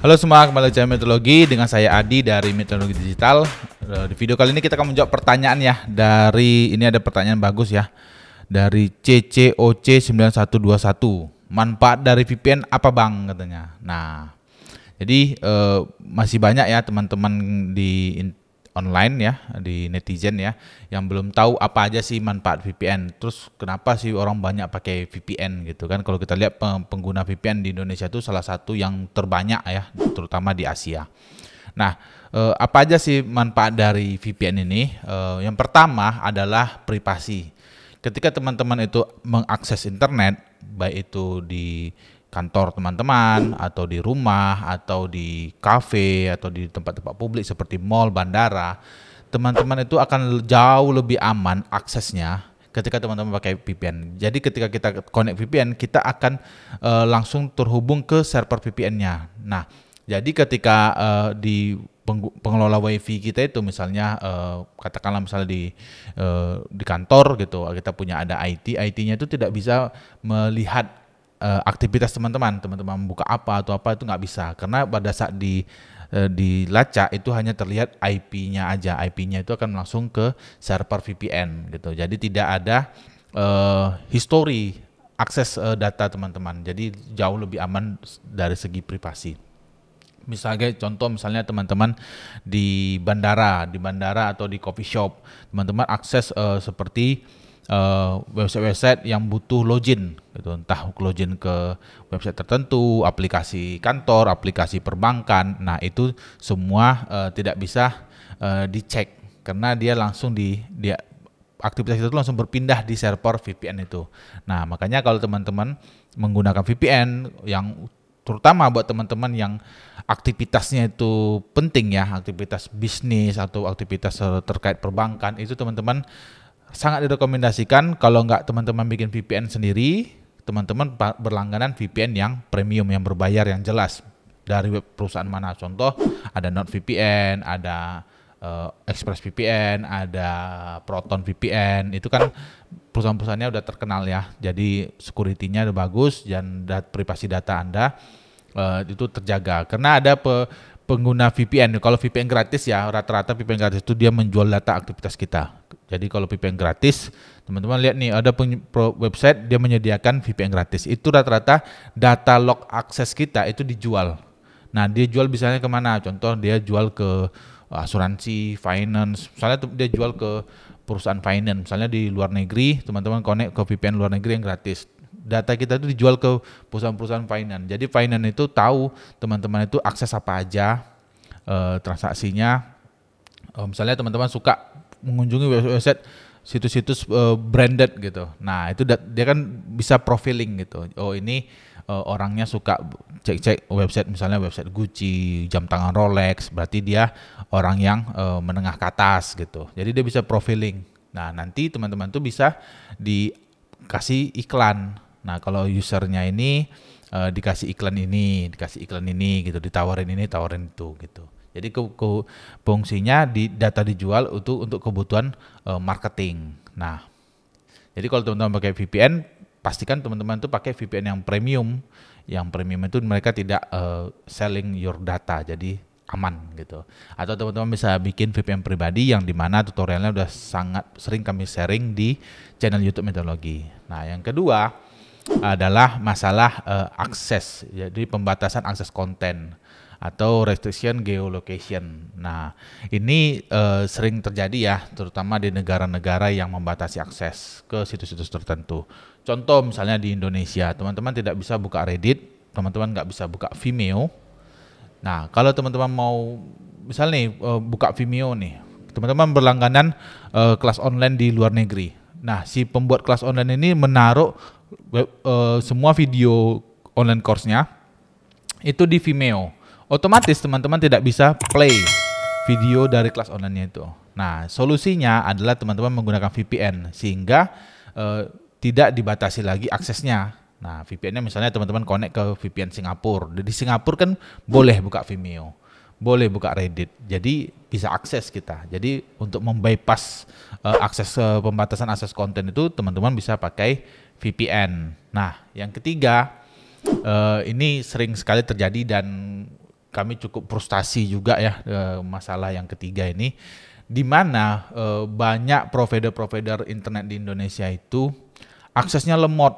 Halo semua, kembali lagi Meteorologi dengan saya Adi dari Meteorologi Digital. Eh, di video kali ini kita akan menjawab pertanyaan ya dari ini ada pertanyaan bagus ya dari CCOC9121. Manfaat dari VPN apa bang katanya. Nah, jadi eh, masih banyak ya teman-teman di online ya di netizen ya yang belum tahu apa aja sih manfaat VPN. Terus kenapa sih orang banyak pakai VPN gitu kan? Kalau kita lihat eh, pengguna VPN di Indonesia itu salah satu yang terbanyak ya, terutama di Asia. Nah, eh, apa aja sih manfaat dari VPN ini? Eh, yang pertama adalah privasi. Ketika teman-teman itu mengakses internet, baik itu di kantor teman-teman atau di rumah atau di kafe atau di tempat-tempat publik seperti mall, bandara, teman-teman itu akan jauh lebih aman aksesnya ketika teman-teman pakai VPN. Jadi ketika kita connect VPN, kita akan uh, langsung terhubung ke server VPN-nya. Nah, jadi ketika uh, di pengelola wifi kita itu misalnya uh, katakanlah misalnya di uh, di kantor gitu kita punya ada IT IT-nya itu tidak bisa melihat uh, aktivitas teman-teman, teman-teman membuka apa atau apa itu nggak bisa karena pada saat di di eh, dilacak itu hanya terlihat IP-nya aja, IP-nya itu akan langsung ke server VPN gitu. Jadi tidak ada uh, history akses uh, data teman-teman. Jadi jauh lebih aman dari segi privasi. Misalnya contoh misalnya teman-teman di bandara, di bandara atau di coffee shop, teman-teman akses uh, seperti Eh, website-website yang butuh login gitu entah login ke website tertentu aplikasi kantor aplikasi perbankan nah itu semua uh, tidak bisa uh, dicek karena dia langsung di dia aktivitas itu langsung berpindah di server VPN itu nah makanya kalau teman-teman menggunakan VPN yang terutama buat teman-teman yang aktivitasnya itu penting ya aktivitas bisnis atau aktivitas terkait perbankan itu teman-teman sangat direkomendasikan kalau nggak teman-teman bikin VPN sendiri, teman-teman berlangganan VPN yang premium yang berbayar yang jelas dari web perusahaan mana. Contoh ada NordVPN, ada uh, eh, ExpressVPN, ada Proton VPN. Itu kan perusahaan-perusahaannya udah terkenal ya. Jadi security-nya udah bagus dan dat privasi data Anda uh, itu terjaga. Karena ada pe pengguna VPN. Kalau VPN gratis ya, rata-rata VPN gratis itu dia menjual data aktivitas kita. Jadi kalau VPN gratis, teman-teman lihat nih ada website dia menyediakan VPN gratis. Itu rata-rata data log akses kita itu dijual. Nah dia jual misalnya kemana? Contoh dia jual ke asuransi, finance. Misalnya dia jual ke perusahaan finance. Misalnya di luar negeri, teman-teman connect ke VPN luar negeri yang gratis data kita itu dijual ke perusahaan-perusahaan finance. Jadi finance itu tahu teman-teman itu akses apa aja e, transaksinya. E, misalnya teman-teman suka mengunjungi website situs-situs e, branded gitu. Nah, itu dia kan bisa profiling gitu. Oh, ini e, orangnya suka cek-cek website misalnya website Gucci, jam tangan Rolex, berarti dia orang yang e, menengah ke atas gitu. Jadi dia bisa profiling. Nah, nanti teman-teman tuh bisa dikasih iklan Nah, kalau usernya ini uh, dikasih iklan ini, dikasih iklan ini gitu, ditawarin ini, tawarin itu gitu. Jadi ke, ke fungsinya di data dijual untuk untuk kebutuhan uh, marketing. Nah, jadi kalau teman-teman pakai VPN, pastikan teman-teman itu pakai VPN yang premium. Yang premium itu mereka tidak uh, selling your data. Jadi aman gitu. Atau teman-teman bisa bikin VPN pribadi yang dimana tutorialnya udah sangat sering kami sharing di channel YouTube Metodologi. Nah, yang kedua, adalah masalah uh, akses, jadi pembatasan akses konten atau restriction geolocation. Nah, ini uh, sering terjadi ya, terutama di negara-negara yang membatasi akses ke situs-situs tertentu. Contoh misalnya di Indonesia, teman-teman tidak bisa buka Reddit, teman-teman nggak bisa buka Vimeo. Nah, kalau teman-teman mau misalnya nih uh, buka Vimeo nih, teman-teman berlangganan uh, kelas online di luar negeri. Nah, si pembuat kelas online ini menaruh uh, semua video online course-nya itu di Vimeo. Otomatis teman-teman tidak bisa play video dari kelas online-nya itu. Nah, solusinya adalah teman-teman menggunakan VPN sehingga uh, tidak dibatasi lagi aksesnya. Nah, VPN-nya misalnya teman-teman connect ke VPN Singapura. Jadi Singapura kan boleh buka Vimeo, boleh buka Reddit. Jadi bisa akses kita. Jadi untuk membypass uh, akses uh, pembatasan akses konten itu teman-teman bisa pakai VPN. Nah, yang ketiga uh, ini sering sekali terjadi dan kami cukup frustasi juga ya uh, masalah yang ketiga ini di mana uh, banyak provider-provider internet di Indonesia itu aksesnya lemot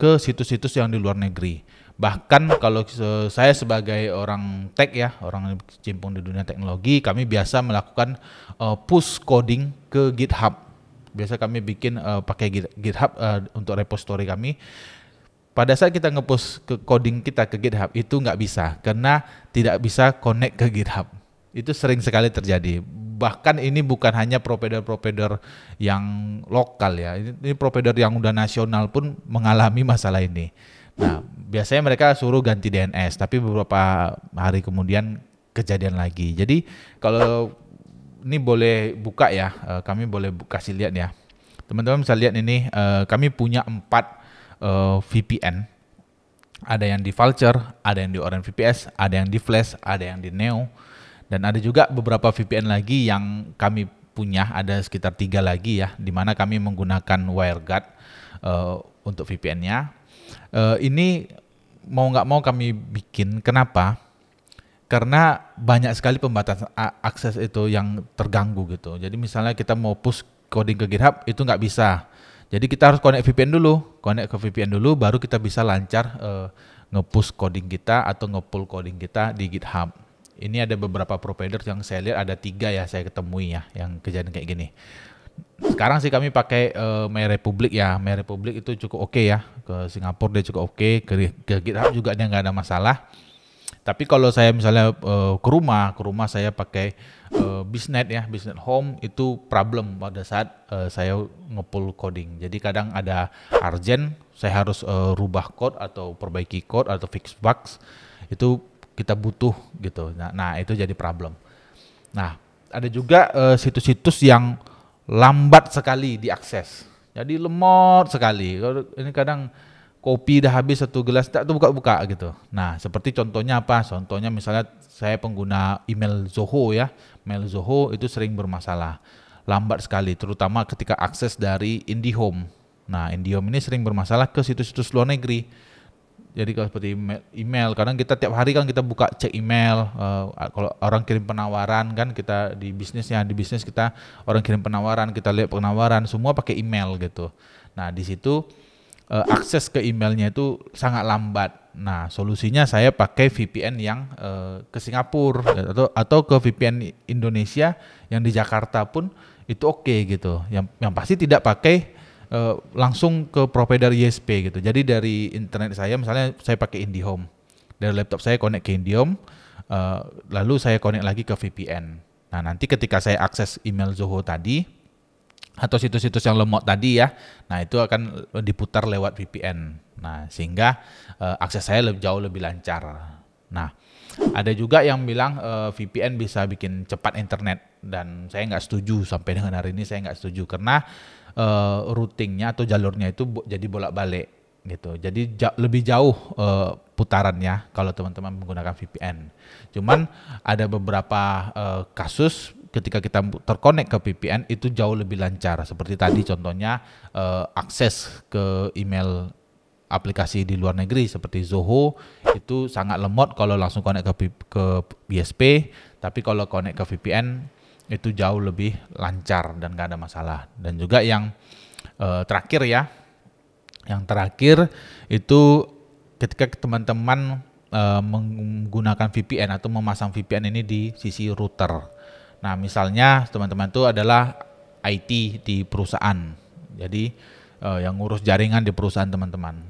ke situs-situs yang di luar negeri. Bahkan kalau saya sebagai orang tech ya, orang cimpung di dunia teknologi, kami biasa melakukan push coding ke GitHub biasa kami bikin uh, pakai GitHub uh, untuk repository kami pada saat kita ngepost ke coding kita ke GitHub itu nggak bisa karena tidak bisa connect ke GitHub. Itu sering sekali terjadi. Bahkan ini bukan hanya provider-provider yang lokal ya. Ini provider yang udah nasional pun mengalami masalah ini. Nah, biasanya mereka suruh ganti DNS, tapi beberapa hari kemudian kejadian lagi. Jadi kalau ini boleh buka ya, uh, kami boleh kasih lihat ya. Teman-teman bisa lihat ini, uh, kami punya empat uh, eh, VPN. Ada yang di Vulture, ada yang di Orange VPS, ada yang di Flash, ada yang di Neo, dan ada juga beberapa VPN lagi yang kami punya, ada sekitar tiga lagi ya, di mana kami menggunakan WireGuard uh, untuk VPN-nya. Uh, ini mau nggak mau kami bikin, kenapa? karena banyak sekali pembatasan akses itu yang terganggu gitu. Jadi misalnya kita mau push coding ke GitHub itu nggak bisa. Jadi kita harus connect VPN dulu, connect ke VPN dulu, baru kita bisa lancar uh, eh, push coding kita atau nge-pull coding kita di GitHub. Ini ada beberapa provider yang saya lihat ada tiga ya saya ketemui ya yang kejadian kayak gini. Sekarang sih kami pakai uh, MyRepublic ya, MyRepublic itu cukup oke okay ya ke Singapura dia cukup oke, okay. ke, ke GitHub juga dia nggak ada masalah tapi kalau saya misalnya uh, ke rumah, ke rumah saya pakai uh, bisnet ya, bisnet home itu problem pada saat uh, saya ngepul coding. Jadi kadang ada urgent, saya harus uh, rubah code atau perbaiki code atau fix bugs itu kita butuh gitu. Nah, nah itu jadi problem. Nah, ada juga situs-situs uh, yang lambat sekali diakses. Jadi lemot sekali. Ini kadang kopi dah habis satu gelas tak tuh buka-buka gitu. Nah, seperti contohnya apa? Contohnya misalnya saya pengguna email Zoho ya. Mail Zoho itu sering bermasalah. Lambat sekali terutama ketika akses dari IndiHome. Nah, IndiHome ini sering bermasalah ke situs-situs luar negeri. Jadi kalau seperti email, kadang kita tiap hari kan kita buka cek email. Uh, kalau orang kirim penawaran kan kita di bisnisnya, di bisnis kita orang kirim penawaran, kita lihat penawaran, semua pakai email gitu. Nah di situ uh, akses ke emailnya itu sangat lambat. Nah, solusinya saya pakai VPN yang uh, ke Singapura atau atau ke VPN Indonesia yang di Jakarta pun itu oke okay, gitu. Yang yang pasti tidak pakai uh, langsung ke provider ISP gitu. Jadi dari internet saya misalnya saya pakai IndiHome. Dari laptop saya connect ke IndiHome, uh, lalu saya connect lagi ke VPN. Nah, nanti ketika saya akses email Zoho tadi, atau situs-situs yang lemot tadi ya. Nah, itu akan diputar lewat VPN. Nah, sehingga uh, akses saya lebih, jauh lebih lancar. Nah, ada juga yang bilang uh, eh, VPN bisa bikin cepat internet dan saya nggak setuju sampai dengan hari ini saya nggak setuju karena uh, routingnya atau jalurnya itu jadi bolak-balik gitu. Jadi ja lebih jauh uh, putarannya kalau teman-teman menggunakan VPN. Cuman ada beberapa uh, kasus ketika kita terkonek ke VPN itu jauh lebih lancar. Seperti tadi contohnya uh, akses ke email aplikasi di luar negeri seperti Zoho itu sangat lemot kalau langsung konek ke ke BSP tapi kalau konek ke VPN itu jauh lebih lancar dan gak ada masalah. Dan juga yang uh, terakhir ya, yang terakhir itu ketika teman-teman eh, menggunakan VPN atau memasang VPN ini di sisi router. Nah, misalnya teman-teman itu adalah IT di perusahaan. Jadi uh, yang ngurus jaringan di perusahaan teman-teman.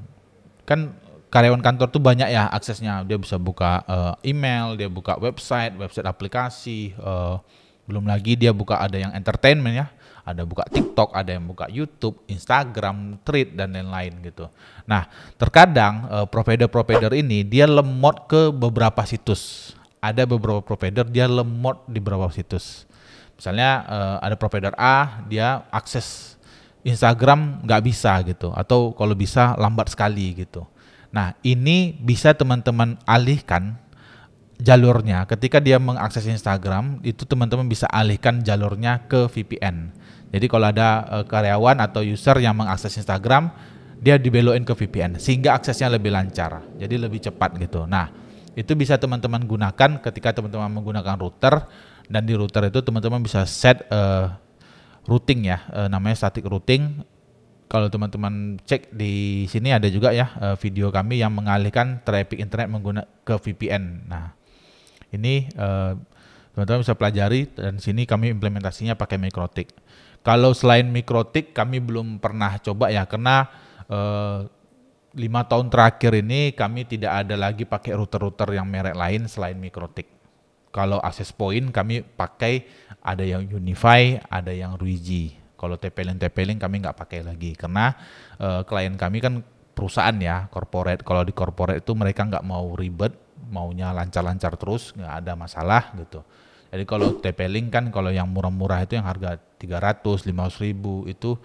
Kan karyawan kantor tuh banyak ya aksesnya. Dia bisa buka uh, email, dia buka website, website aplikasi, uh, belum lagi dia buka ada yang entertainment ya. Ada buka TikTok, ada yang buka YouTube, Instagram, Thread dan lain-lain gitu. Nah, terkadang provider provider -provider ini dia lemot ke beberapa situs ada beberapa provider dia lemot di beberapa situs. Misalnya uh, ada provider A dia akses Instagram nggak bisa gitu atau kalau bisa lambat sekali gitu. Nah ini bisa teman-teman alihkan jalurnya ketika dia mengakses Instagram itu teman-teman bisa alihkan jalurnya ke VPN. Jadi kalau ada eh, karyawan atau user yang mengakses Instagram dia dibelokin ke VPN sehingga aksesnya lebih lancar, jadi lebih cepat gitu. Nah, itu bisa teman-teman gunakan ketika teman-teman menggunakan router dan di router itu teman-teman bisa set uh, routing ya, uh, namanya static routing. Kalau teman-teman cek di sini ada juga ya uh, video kami yang mengalihkan traffic internet menggunakan ke VPN. Nah, ini teman teman-teman bisa pelajari dan sini kami implementasinya pakai mikrotik. Kalau selain mikrotik kami belum pernah coba ya karena uh, lima tahun terakhir ini kami tidak ada lagi pakai router-router yang merek lain selain Mikrotik. Kalau akses point kami pakai ada yang Unify, ada yang Ruiji. Kalau TP-Link TP-Link kami nggak pakai lagi karena uh, klien kami kan perusahaan ya corporate. Kalau di corporate itu mereka nggak mau ribet, maunya lancar-lancar terus, nggak ada masalah gitu. Jadi kalau TP-Link kan kalau yang murah-murah itu yang harga 300, 500 ribu itu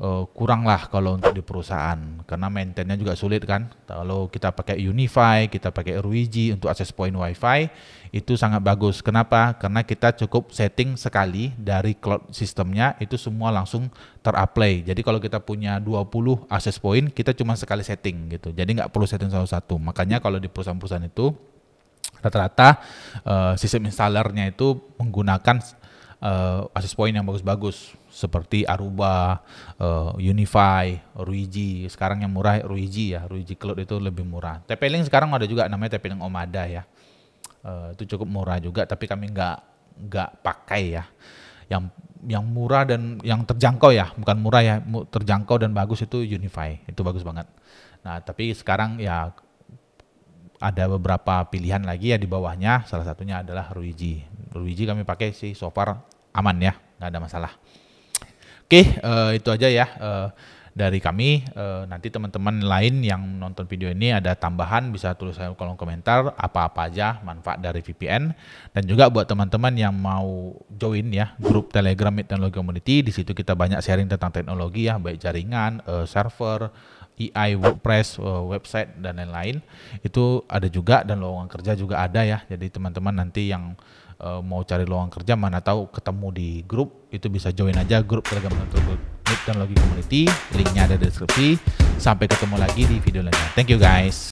uh, eh, kurang lah kalau untuk di perusahaan karena maintainnya juga sulit kan kalau kita pakai Unify kita pakai RWG untuk akses point WiFi itu sangat bagus kenapa karena kita cukup setting sekali dari cloud sistemnya itu semua langsung terapply jadi kalau kita punya 20 akses point kita cuma sekali setting gitu jadi nggak perlu setting satu-satu makanya kalau di perusahaan-perusahaan itu rata-rata uh, sistem installernya itu menggunakan uh, eh, access point yang bagus-bagus seperti Aruba, uh, Unify, Ruiji. Sekarang yang murah Ruiji ya, Ruiji Cloud itu lebih murah. TP-Link sekarang ada juga namanya TP-Link Omada ya. Uh, itu cukup murah juga, tapi kami nggak nggak pakai ya. Yang yang murah dan yang terjangkau ya, bukan murah ya, terjangkau dan bagus itu Unify, itu bagus banget. Nah, tapi sekarang ya ada beberapa pilihan lagi ya di bawahnya, salah satunya adalah Ruiji. Luigi kami pakai sih so far aman ya, nggak ada masalah. Oke, uh, itu aja ya uh, dari kami. Uh, nanti teman-teman lain yang nonton video ini ada tambahan bisa tulis saya kolom komentar apa-apa aja manfaat dari VPN dan juga buat teman-teman yang mau join ya grup Telegram Mid Teknologi Community. Di situ kita banyak sharing tentang teknologi ya, baik jaringan, uh, server, AI, WordPress, website dan lain-lain. Itu ada juga dan lowongan kerja juga ada ya. Jadi teman-teman nanti yang uh, mau cari lowongan kerja mana tahu ketemu di grup itu bisa join aja grup Telegram dan Logi Community linknya ada di deskripsi sampai ketemu lagi di video lainnya thank you guys